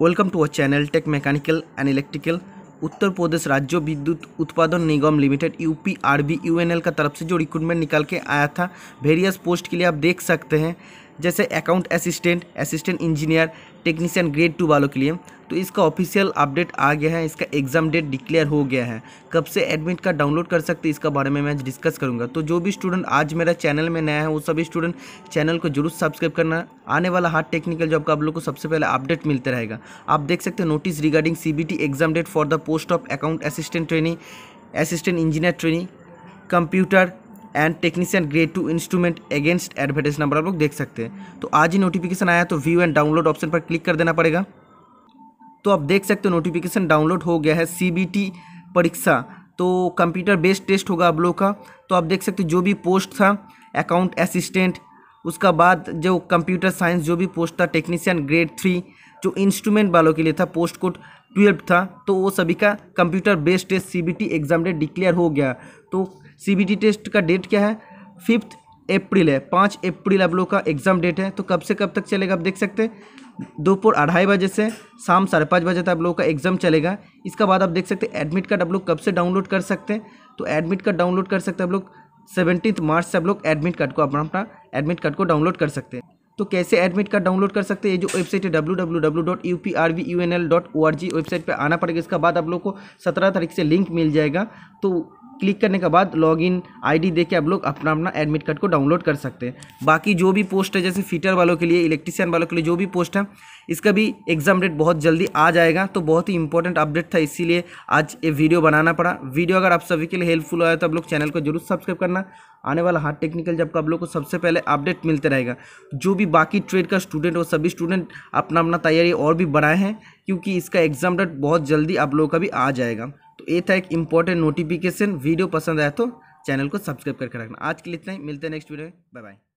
welcome to our channel tech mechanical and electrical Uttar Pradesh Rajya Vidyut Utpadan Nigam limited U P R V U N L का तरफ से जो recruitment निकाल के आया था वेरियस पोस्ट के लिए आप देख सकते हैं जैसे account assistant assistant engineer technician grade two वालों के लिए तो इसका ऑफिशियल अपडेट आ गया है इसका एग्ज़ाम डेट डिक्लेयर हो गया है कब से एडमिट कार्ड डाउनलोड कर सकते इसका बारे में मैं डिस्कस करूंगा तो जो भी स्टूडेंट आज मेरा चैनल में नया है वो सभी स्टूडेंट चैनल को जरूर सब्सक्राइब करना आने वाला हार्ड टेक्निकल जॉब का आप लोग को सबसे पहले अपडेट मिलता रहेगा आप देख सकते हैं notice regarding C exam date for the post of account assistant training assistant engineer training computer and technician grade two instrument against advertise number आप लोग देख सकते हैं तो आज ही नोटिफिकेशन आया तो व्यू एंड डाउनलोड ऑप्शन पर क्लिक कर देना पड़ेगा तो आप देख सकते हो नोटिफिकेशन डाउनलोड हो गया है सी परीक्षा तो कंप्यूटर बेस्ड टेस्ट होगा आप लोग का तो आप देख सकते हो जो भी पोस्ट था अकाउंट असिस्टेंट उसका बाद जो कंप्यूटर साइंस जो भी पोस्ट था टेक्नीशियन ग्रेड थ्री जो इंस्ट्रूमेंट वालों के लिए था पोस्ट कोड ट्वेल्व था तो वो सभी का computer based test C B T exam date declare हो गया तो सी बी टी टेस्ट का डेट क्या है फिफ्थ अप्रैल है पाँच अप्रैल आप लोग का एग्ज़ाम डेट है तो कब से कब तक चलेगा आप देख सकते हैं दोपहर अढ़ाई बजे से शाम साढ़े पाँच बजे तक आप लोगों का एग्ज़ाम चलेगा इसका बाद आप देख सकते हैं एडमिट कार्ड आप लोग कब से डाउनलोड कर सकते हैं तो एडमिट कार्ड डाउनलोड कर सकते हैं आप लोग सेवनटीन मार्च से आप लोग एडमिट कार्ड को अपना अपना एडमिट कार्ड को डाउनलोड कर सकते हैं तो कैसे एडमिट कार्ड डाउनलोड कर सकते हैं ये जो वेबसाइट है W W W dot U P R V U N L O R G website पर आना पड़ेगा इसका बाद आप लोग को सत्रह तारीख से लिंक मिल जाएगा तो क्लिक करने के बाद लॉगिन आईडी देके आप लोग अपना अपना एडमिट कार्ड को डाउनलोड कर सकते हैं बाकी जो भी पोस्ट है जैसे फीटर वालों के लिए इलेक्ट्रिशियन वालों के लिए जो भी पोस्ट है इसका भी एग्जाम डेट बहुत जल्दी आ जाएगा तो बहुत ही इंपॉर्टेंट अपडेट था इसीलिए आज ये वीडियो बनाना पड़ा वीडियो अगर आप सभी के लिए हेल्पफुल आया तो आप लोग चैनल को जरूर सब्सक्राइब करना आने वाला हार्ड टेक्निकल जब का आप लोग को सबसे पहले अपडेट मिलते रहेगा जो भी बाकी ट्रेड का स्टूडेंट वो सभी स्टूडेंट अपना अपना तैयारी और भी बढ़ाए हैं क्योंकि इसका एग्जाम डेट बहुत जल्दी आप लोगों का भी आ जाएगा तो ये था एक इंपॉर्टेंट नोटिफिकेशन वीडियो पसंद आया तो चैनल को सब्सक्राइब करके रखना आज के लिए इतना ही मिलते हैं नेक्स्ट वीडियो में बाय बाय